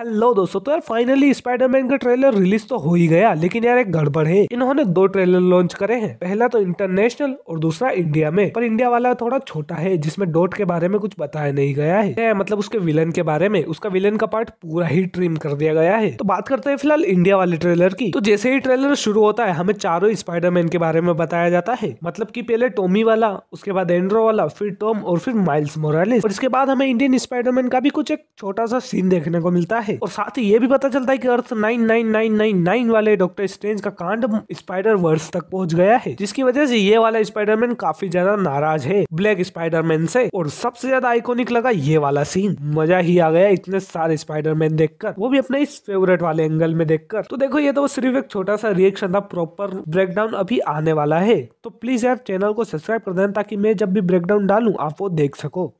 hello दोस्तों तो यार फाइनली स्पाइडरमैन का ट्रेलर रिलीज तो हो ही गया लेकिन यार एक गड़बड़ है इन्होंने दो ट्रेलर लॉन्च करे हैं पहला तो इंटरनेशनल और दूसरा इंडिया में पर इंडिया वाला थोड़ा छोटा है जिसमें डॉट के बारे में कुछ बताया नहीं गया है मतलब उसके विलन के बारे में उसका विलन का पार्ट पूरा ही ट्रिम कर दिया गया है तो बात करते हैं फिलहाल इंडिया वाले ट्रेलर की तो जैसे ही ट्रेलर शुरू होता है हमें चारों स्पाइडरमैन के बारे में बताया जाता है मतलब की पहले टोमी वाला उसके बाद एंड्रो वाला फिर टॉम और फिर माइल्स मोरालिस और इसके बाद हमें इंडियन स्पाइडरमैन का भी कुछ एक छोटा सा सीन देखने को मिलता है है और साथ ही ये भी पता चलता है कि earth nine nine nine nine nine वाले डॉक्टर स्ट्रेंज का कांड स्पाइडर वर्स तक पहुंच गया है जिसकी वजह से ये वाला स्पाइडरमैन काफी ज्यादा नाराज है ब्लैक स्पाइडरमैन से और सबसे ज्यादा आइकोनिक लगा ये वाला सीन मजा ही आ गया इतने सारे स्पाइडरमैन देखकर वो भी अपने इस फेवरेट वाले एंगल में देखकर तो देखो ये तो सिर्फ एक छोटा सा रिएक्शन था प्रॉपर ब्रेकडाउन अभी आने वाला है तो प्लीज यार चैनल को सब्सक्राइब कर देना ताकि मैं जब भी ब्रेकडाउन डालू आप वो देख सको